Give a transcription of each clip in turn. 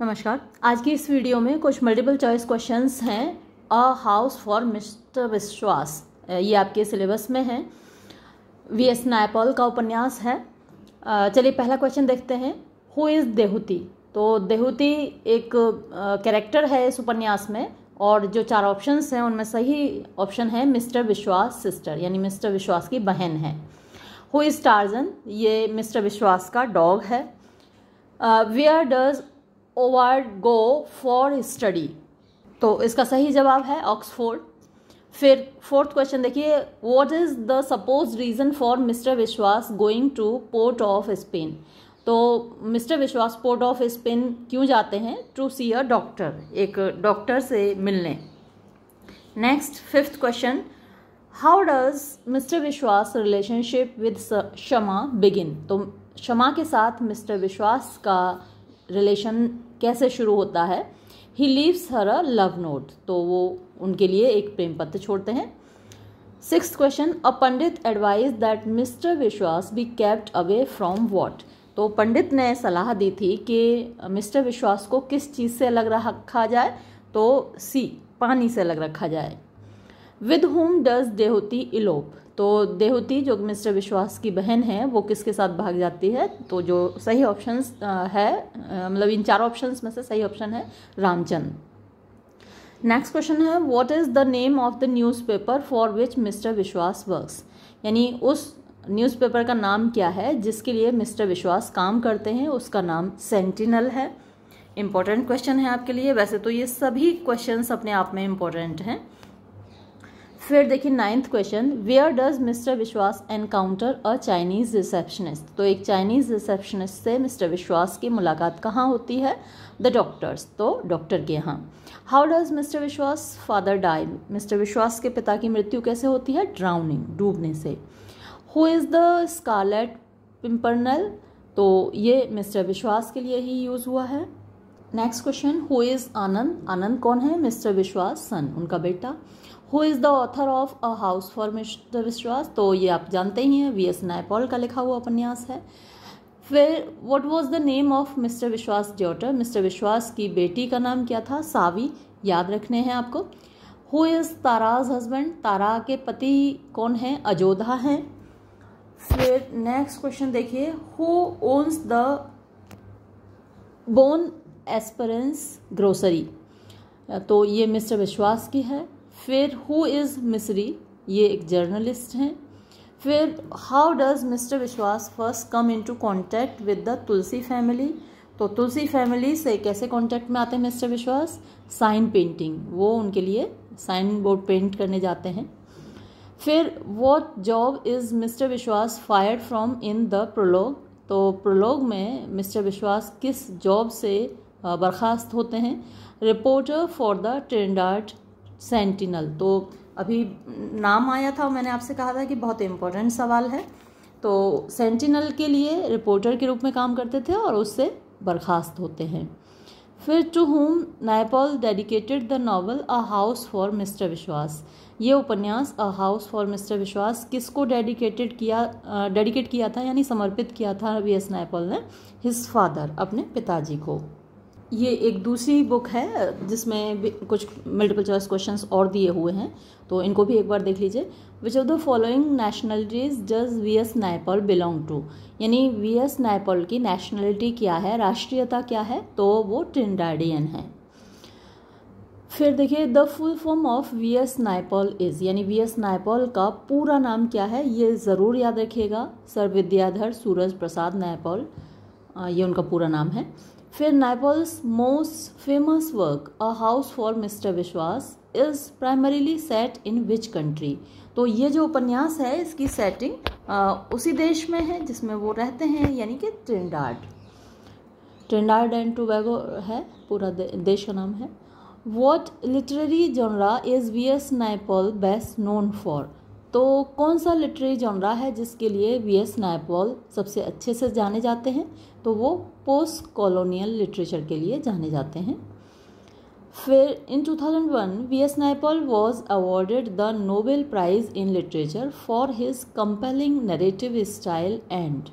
नमस्कार आज की इस वीडियो में कुछ मल्टीपल चॉइस क्वेश्चंस हैं अ हाउस फॉर मिस्टर विश्वास ये आपके सिलेबस में है वी एस नायपॉल का उपन्यास है चलिए पहला क्वेश्चन देखते हैं हु इज़ देहूती तो देहूती एक कैरेक्टर है इस उपन्यास में और जो चार ऑप्शंस हैं उनमें सही ऑप्शन है मिस्टर विश्वास सिस्टर यानी मिस्टर विश्वास की बहन है हु इज़ टार्जन ये मिस्टर विश्वास का डॉग है where does over go for study तो इसका सही जवाब है ऑक्सफोर्ड फिर फोर्थ क्वेश्चन देखिए what is the suppose reason for mister Biswas going to port of Spain तो mister Biswas port of Spain क्यों जाते हैं टू सी अ डॉक्टर एक डॉक्टर से मिलने next fifth question how does mister Biswas relationship with Shama begin तो शमा के साथ मिस्टर विश्वास का रिलेशन कैसे शुरू होता है he leaves her a love note तो वो उनके लिए एक प्रेम पत्र छोड़ते हैं six question a pandit advise that mister Biswas be kept away from what तो पंडित ने सलाह दी थी कि मिस्टर विश्वास को किस चीज़ से अलग रखा जाए तो सी पानी से अलग रखा जाए with whom does Dehuti elope तो देहूती जो मिस्टर विश्वास की बहन है वो किसके साथ भाग जाती है तो जो सही ऑप्शन है मतलब इन चार ऑप्शन में से सही ऑप्शन है रामचंद नेक्स्ट क्वेश्चन है what is the name of the newspaper for which mister Biswas works यानी उस न्यूज़पेपर का नाम क्या है जिसके लिए मिस्टर विश्वास काम करते हैं उसका नाम सेंटिनल है इम्पॉर्टेंट क्वेश्चन है आपके लिए वैसे तो ये सभी क्वेश्चंस अपने आप में इम्पॉर्टेंट हैं फिर देखिए ninth question where does mister Biswas encounter a Chinese receptionist तो एक चाइनीज़ रिसेप्शनिस्ट से मिस्टर विश्वास की मुलाकात कहाँ होती है द डॉक्टर्स तो डॉक्टर के यहाँ how does mister Biswas father die mister Biswas के पिता की मृत्यु कैसे होती है ड्राउनिंग डूबने से who is the scarlet pimpernel तो ये मिस्टर विश्वास के लिए ही यूज़ हुआ है next question who is Anand Anand कौन है मिस्टर विश्वास सन उनका बेटा who is the author of a house for mister Biswas तो ये आप जानते ही हैं वी एस नायपॉल का लिखा हुआ उपन्यास है फिर what was the name of mister Biswas daughter mister विश्वास की बेटी का नाम क्या था सावी याद रखने हैं आपको who is Tara's husband Tara के पति कौन हैं अजोधा हैं फिर नेक्स्ट क्वेश्चन देखिए who owns the Bon Esperance grocery तो ये मिस्टर विश्वास की है फिर हु इज़ मिसरी ये एक जर्नलिस्ट हैं फिर how does mister Biswas first come into contact with the Tulsi family तो तुलसी फैमिली से कैसे कांटेक्ट में आते हैं मिस्टर विश्वास साइन पेंटिंग वो उनके लिए साइन बोर्ड पेंट करने जाते हैं फिर what job is mister Biswas fire from in the prologue तो प्रोलॉग में मिस्टर विश्वास किस जॉब से बर्खास्त होते हैं reporter for the Trinidad Sentinel तो अभी नाम आया था मैंने आपसे कहा था कि बहुत इम्पोर्टेंट सवाल है तो सेंटिनल के लिए रिपोर्टर के रूप में काम करते थे और उससे बर्खास्त होते हैं फिर to whom Naipaul dedicated the novel a house for mister Biswas ये उपन्यास अ हाउस फॉर मिस्टर विश्वास किसको डेडिकेटेड किया डेडिकेट किया था यानी समर्पित किया था वी एस नायपॉल ने हिज फादर अपने पिताजी को ये एक दूसरी बुक है जिसमें कुछ मल्टीपल चॉइस क्वेश्चंस और दिए हुए हैं तो इनको भी एक बार देख लीजिए which of the following nationalities does V S Naipaul belong to यानी वी एस नायपॉल की नेशनलिटी क्या है राष्ट्रीयता क्या है तो वो ट्रिंडाडियन है फिर देखिए the full form of V S Naipaul is यानी वी एस नायपॉल का पूरा नाम क्या है ये ज़रूर याद रखिएगा सर विद्याधर सूरज प्रसाद नायपॉल ये उनका पूरा नाम है फिर Naipaul's most famous work a house for mister Biswas is primarily set in which country तो ये जो उपन्यास है इसकी सेटिंग उसी देश में है जिसमें वो रहते हैं यानी कि ट्रिंडार्ड ट्रिंडार्ड एंड टूबैगो है पूरा दे, देश का नाम है what literary genre is V S Naipaul best known for तो कौन सा लिटरेरी जॉनरा है जिसके लिए वी एस नायपॉल सबसे अच्छे से जाने जाते हैं तो वो पोस्ट कॉलोनियल लिटरेचर के लिए जाने जाते हैं फिर in 2001 V S Naipaul was awarded the Nobel prize in literature for his compelling narrative style and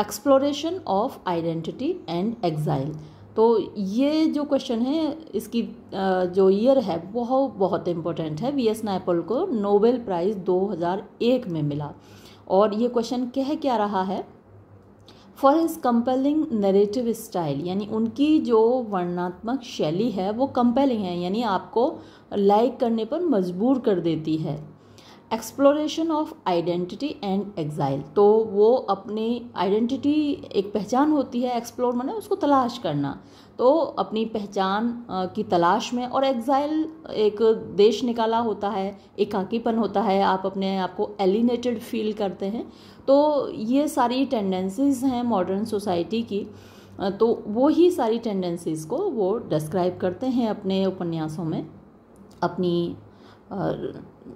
exploration of identity and exile तो ये जो क्वेश्चन है इसकी जो ईयर है बहुत बहुत इम्पोर्टेंट है वी एस नायपल को नोबेल प्राइज़ 2001 में मिला और ये क्वेश्चन कह क्या रहा है for his compelling narrative style यानी उनकी जो वर्णात्मक शैली है वो कंपेलिंग है यानी आपको लाइक करने पर मजबूर कर देती है exploration of identity and exile तो वो अपनी आइडेंटिटी एक पहचान होती है एक्सप्लोर मैंने उसको तलाश करना तो अपनी पहचान की तलाश में और एग्जाइल एक देश निकाला होता है एकाकीपन होता है आप अपने आप को एलिनेटेड फील करते हैं तो ये सारी टेंडेंसीज हैं मॉडर्न सोसाइटी की तो वो ही सारी टेंडेंसीज़ को वो डिस्क्राइब करते हैं अपने उपन्यासों में अपनी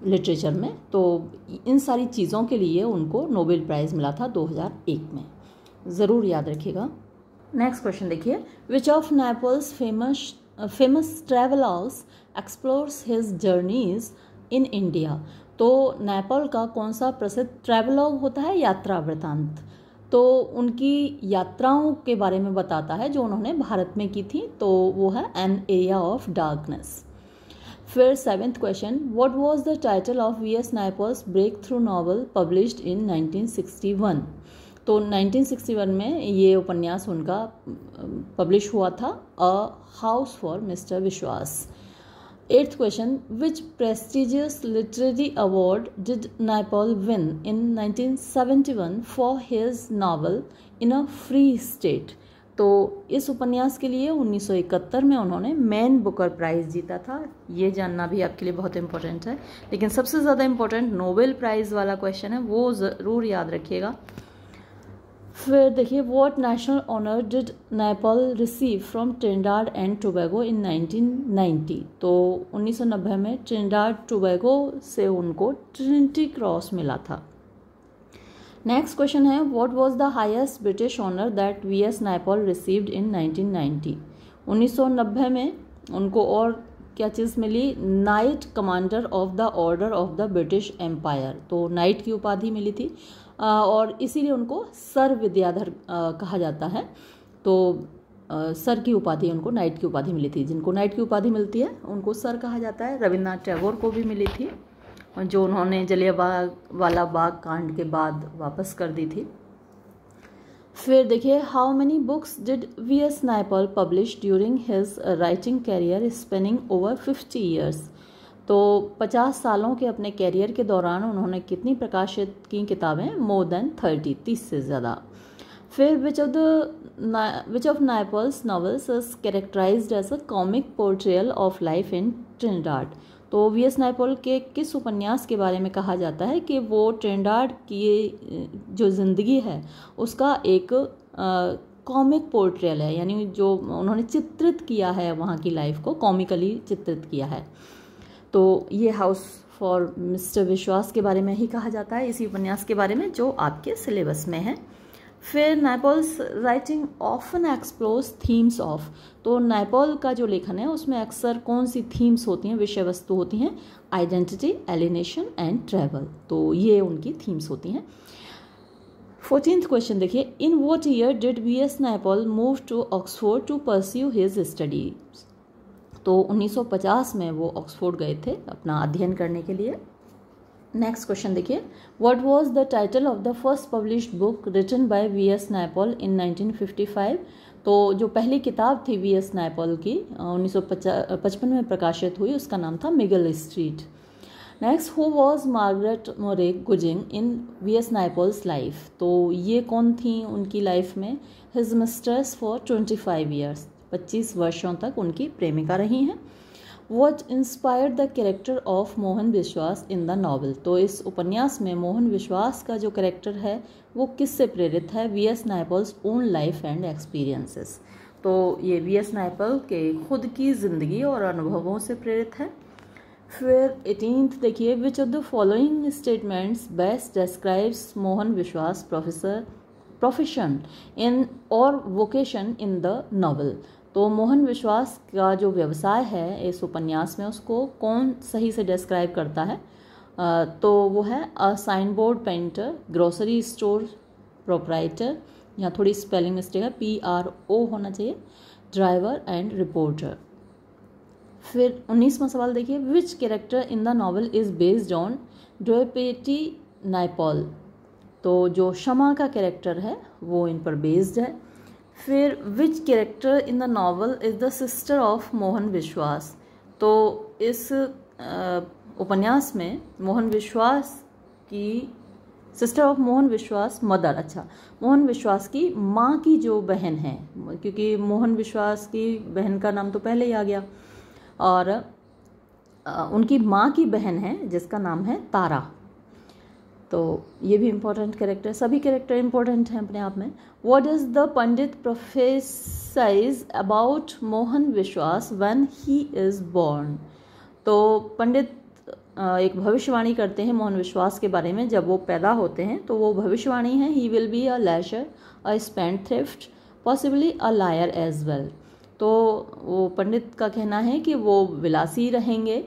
लिटरेचर में तो इन सारी चीज़ों के लिए उनको नोबेल प्राइज़ मिला था 2001 में ज़रूर याद रखिएगा नेक्स्ट क्वेश्चन देखिए which of Naipaul's famous famous travellers explores his journeys in India तो नेपाल का कौन सा प्रसिद्ध ट्रैवलॉग होता है यात्रा वृतांत तो उनकी यात्राओं के बारे में बताता है जो उन्होंने भारत में की थी तो वो है एन एरिया ऑफ डार्कनेस फिर seventh question what was the title of V S Naipaul's breakthrough novel published in 1961 तो 1961 में ये उपन्यास उनका पब्लिश हुआ था a house for mister Biswas eighth question which prestigious literary award did Naipaul win in 1971 for his novel in a free state तो इस उपन्यास के लिए 1971 में उन्होंने मैन बुकर प्राइज़ जीता था ये जानना भी आपके लिए बहुत इम्पोर्टेंट है लेकिन सबसे ज़्यादा इम्पोर्टेंट नोबेल प्राइज़ वाला क्वेश्चन है वो ज़रूर याद रखिएगा फिर देखिए what national honour did Naipaul receive from Trinidad and Tobago in 1990 तो 1990 में ट्रेंडार्ड टोबैगो से उनको ट्रिनिटी क्रॉस मिला था नेक्स्ट क्वेश्चन है what was the highest British honour that V S Naipaul received in 1990 1990 में उनको और क्या चीज़ मिली knight commander of the order of the British Empire तो नाइट की उपाधि मिली थी और इसीलिए उनको सर विद्याधर कहा जाता है तो सर की उपाधि उनको नाइट की उपाधि मिली थी जिनको नाइट की उपाधि मिलती है उनको सर कहा जाता है रविन्द्रनाथ टैगोर को भी मिली थी जो उन्होंने जलियाबाग वाला बाग कांड के बाद वापस कर दी थी फिर देखिए how many books did V S Naipaul publish during his writing career spanning over fifty years तो पचास सालों के अपने कैरियर के दौरान उन्होंने कितनी प्रकाशित की किताबें मोर देन थर्टी तीस से ज़्यादा फिर which of the which of Naipaul's novels is characterize as a comic portrayal of life in Trinidad तो वी एस नायपोल के किस उपन्यास के बारे में कहा जाता है कि वो ट्रेंडार्ड की जो ज़िंदगी है उसका एक कॉमिक पोर्ट्रेल है यानी जो उन्होंने चित्रित किया है वहाँ की लाइफ को कॉमिकली चित्रित किया है तो ये हाउस फॉर मिस्टर विश्वास के बारे में ही कहा जाता है इसी उपन्यास के बारे में जो आपके सिलेबस में है फिर Naipaul's writing often explores themes of तो नेपोल का जो लेखन है उसमें अक्सर कौन सी थीम्स होती हैं विषय वस्तु होती हैं आइडेंटिटी एलिनेशन एंड ट्रैवल तो ये उनकी थीम्स होती हैं फोर्टींथ क्वेश्चन देखिए in what year did V S Naipaul move to Oxford to pursue his study तो 1950 में वो ऑक्सफोर्ड गए थे अपना अध्ययन करने के लिए नेक्स्ट क्वेश्चन देखिए what was the title of the first publish book written by V S Naipaul in 1955 तो जो पहली किताब थी वी एस नायपॉल की उन्नीस पचपन में प्रकाशित हुई उसका नाम था Miguel Street next who was Margaret Murray Gooding in V S Naipaul's life तो ये कौन थी उनकी लाइफ में his mistress for twenty five years पच्चीस वर्षों तक उनकी प्रेमिका रही हैं what inspire the character of Mohan Biswas in the novel तो इस उपन्यास में मोहन विश्वास का जो करेक्टर है वो किससे प्रेरित है V S Naipaul's own life and experiences तो ये वी एस नाइपल के खुद की ज़िंदगी और अनुभवों से प्रेरित है फिर एटीनथ देखिए which of the following statements best describes Mohan Biswas professor profession in और वोकेशन इन द नावल तो मोहन विश्वास का जो व्यवसाय है इस उपन्यास में उसको कौन सही से डिस्क्राइब करता है तो वो है a sign board painter grocery store proprietor यहाँ थोड़ी स्पेलिंग मिस्टेक है पी आर ओ होना चाहिए ड्राइवर एंड रिपोर्टर फिर उन्नीसवा सवाल देखिए which character in the novel is based on Droapatie Naipaul तो जो शमा का कैरेक्टर है वो इन पर बेस्ड है फिर which character in the novel is the sister of Mohan Biswas तो इस उपन्यास में मोहन विश्वास की सिस्टर ऑफ मोहन विश्वास मदर अच्छा मोहन विश्वास की माँ की जो बहन है क्योंकि मोहन विश्वास की बहन का नाम तो पहले ही आ गया और उनकी माँ की बहन है जिसका नाम है तारा तो ये भी इम्पोर्टेंट कैरेक्टर सभी कैरेक्टर इम्पोर्टेंट हैं अपने आप में what is the pandit prophesize about Mohan Biswas one he is born तो पंडित एक भविष्यवाणी करते हैं मोहन विश्वास के बारे में जब वो पैदा होते हैं तो वो भविष्यवाणी है he will be a lecher a spendthrift possibly a liar as well तो वो पंडित का कहना है कि वो विलासी रहेंगे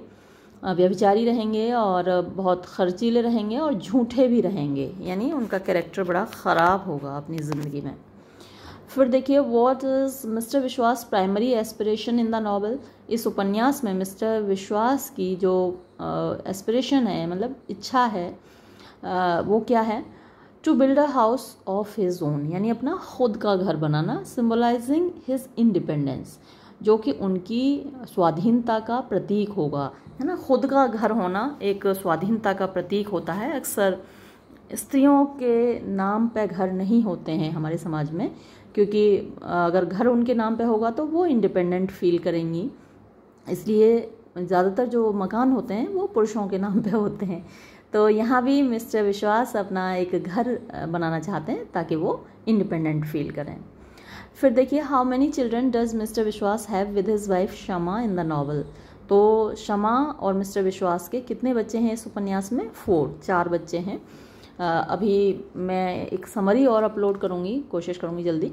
व्यभिचारी रहेंगे और बहुत खर्चीले रहेंगे और झूठे भी रहेंगे यानी उनका कैरेक्टर बड़ा ख़राब होगा अपनी ज़िंदगी में फिर देखिए what is mister Biswas primary aspiration in the novel इस उपन्यास में मिस्टर विश्वास की जो एस्पिरेशन है मतलब इच्छा है आ, वो क्या है to build a house of his own यानी अपना खुद का घर बनाना सिम्बलाइजिंग हिज इंडिपेंडेंस जो कि उनकी स्वाधीनता का प्रतीक होगा है ना खुद का घर होना एक स्वाधीनता का प्रतीक होता है अक्सर स्त्रियों के नाम पे घर नहीं होते हैं हमारे समाज में क्योंकि अगर घर उनके नाम पे होगा तो वो इंडिपेंडेंट फील करेंगी इसलिए ज़्यादातर जो मकान होते हैं वो पुरुषों के नाम पे होते हैं तो यहाँ भी मिस्टर विश्वास अपना एक घर बनाना चाहते हैं ताकि वो इंडिपेंडेंट फील करें फिर देखिए how many children does mister Biswas have with his wife Shama in the novel तो शमा और मिस्टर विश्वास के कितने बच्चे हैं इस उपन्यास में फोर चार बच्चे हैं अभी मैं एक समरी और अपलोड करूँगी कोशिश करूँगी जल्दी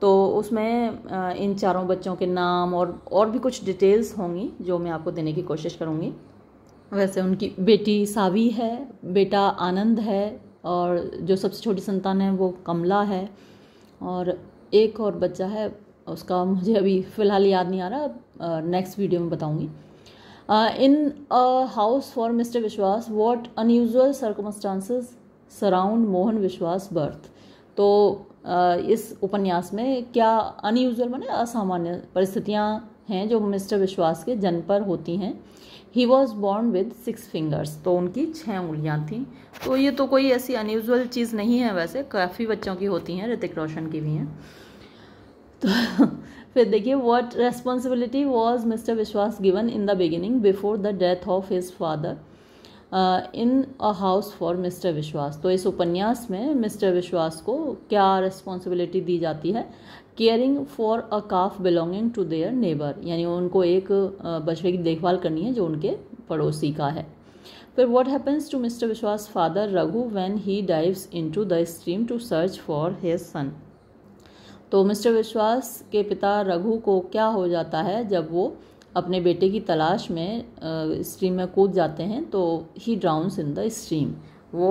तो उसमें इन चारों बच्चों के नाम और और भी कुछ डिटेल्स होंगी जो मैं आपको देने की कोशिश करूँगी वैसे उनकी बेटी सावी है बेटा आनंद है और जो सबसे छोटी संतान है वो कमला है और एक और बच्चा है उसका मुझे अभी फ़िलहाल याद नहीं आ रहा नेक्स्ट वीडियो में बताऊँगी in a house for mister Biswas what unusual circumstances surround Mohan Biswas birth तो uh, इस उपन्यास में क्या अनयूजल माने असामान्य परिस्थितियाँ हैं जो मिस्टर विश्वास के जन्म पर होती हैं he was born with six fingers तो उनकी छः उंगलियाँ थीं तो ये तो कोई ऐसी अनयूजल चीज़ नहीं है वैसे काफ़ी बच्चों की होती हैं ऋतिक रोशन की भी हैं तो फिर देखिए what responsibility was mister Biswas given in the beginning before the death of his father in a house for mister Biswas तो इस उपन्यास में मिस्टर विश्वास को क्या रिस्पॉन्सिबिलिटी दी जाती है caring for a calf belonging to their neighbour यानी उनको एक बछड़े की देखभाल करनी है जो उनके पड़ोसी का है फिर what happens to mister Biswas father Raghu when he dives into the stream to search for his son तो मिस्टर विश्वास के पिता रघु को क्या हो जाता है जब वो अपने बेटे की तलाश में स्ट्रीम में कूद जाते हैं तो ही ड्राउंस इन द स्ट्रीम वो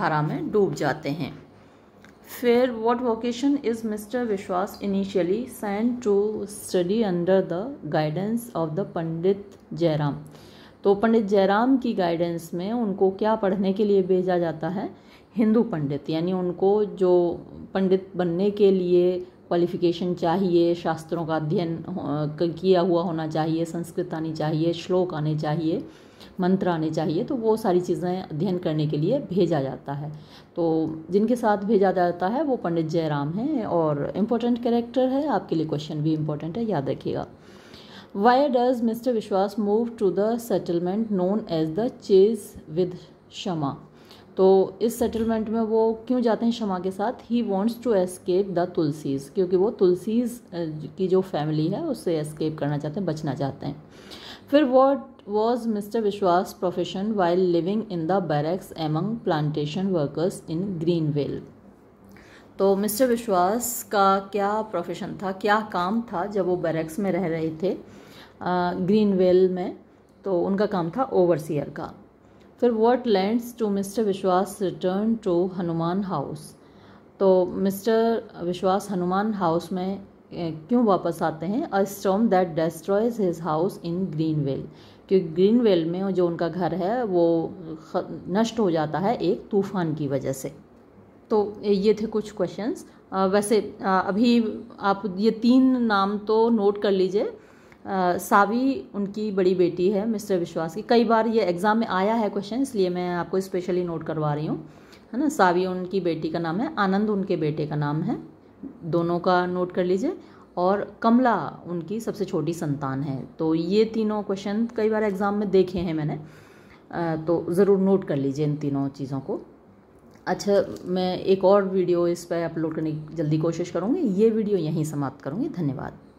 धारा में डूब जाते हैं फेयर what vocation is mister Biswas initially send to study under the guidance of the pandit Jairam तो पंडित जयराम की गाइडेंस में उनको क्या पढ़ने के लिए भेजा जाता है हिंदू पंडित यानी उनको जो पंडित बनने के लिए क्वालिफिकेशन चाहिए शास्त्रों का अध्ययन किया हुआ होना चाहिए संस्कृत आनी चाहिए श्लोक आने चाहिए मंत्र आने चाहिए तो वो सारी चीज़ें अध्ययन करने के लिए भेजा जाता है तो जिनके साथ भेजा जाता है वो पंडित जयराम हैं और इम्पोर्टेंट कैरेक्टर है आपके लिए क्वेश्चन भी इम्पोर्टेंट है याद रखिएगा why does mister Biswas move to the settlement known as the Chase with Shama तो इस सेटलमेंट में वो क्यों जाते हैं क्षमा के साथ he wants to escape the Tulsis क्योंकि वो तुलसीज की जो फैमिली है उससे एस्केप करना चाहते हैं बचना चाहते हैं फिर what was mister Biswas profession while living in the barracks among plantation workers in Greenvale तो मिस्टर विश्वास का क्या प्रोफेशन था क्या काम था जब वो बैरक्स में रह रहे थे ग्रीनवेल में तो उनका काम था ओवरसियर का फिर what lands to mister Biswas return to Hanuman house तो मिस्टर विश्वास हनुमान हाउस में क्यों वापस आते हैं a storm that destroys his house in Greenvale क्योंकि ग्रीनवेल में जो उनका घर है वो नष्ट हो जाता है एक तूफान की वजह से तो ये थे कुछ क्वेश्चंस वैसे अभी आप ये तीन नाम तो नोट कर लीजिए सावी उनकी बड़ी बेटी है मिस्टर विश्वास की कई बार ये एग्ज़ाम में आया है क्वेश्चन इसलिए मैं आपको स्पेशली नोट करवा रही हूँ है ना सावी उनकी बेटी का नाम है आनंद उनके बेटे का नाम है दोनों का नोट कर लीजिए और कमला उनकी सबसे छोटी संतान है तो ये तीनों क्वेश्चन कई बार एग्ज़ाम में देखे हैं मैंने तो ज़रूर नोट कर लीजिए इन तीनों चीज़ों को अच्छा मैं एक और वीडियो इस पर अपलोड करने की जल्दी कोशिश करूँगी ये वीडियो यहीं समाप्त करूँगी धन्यवाद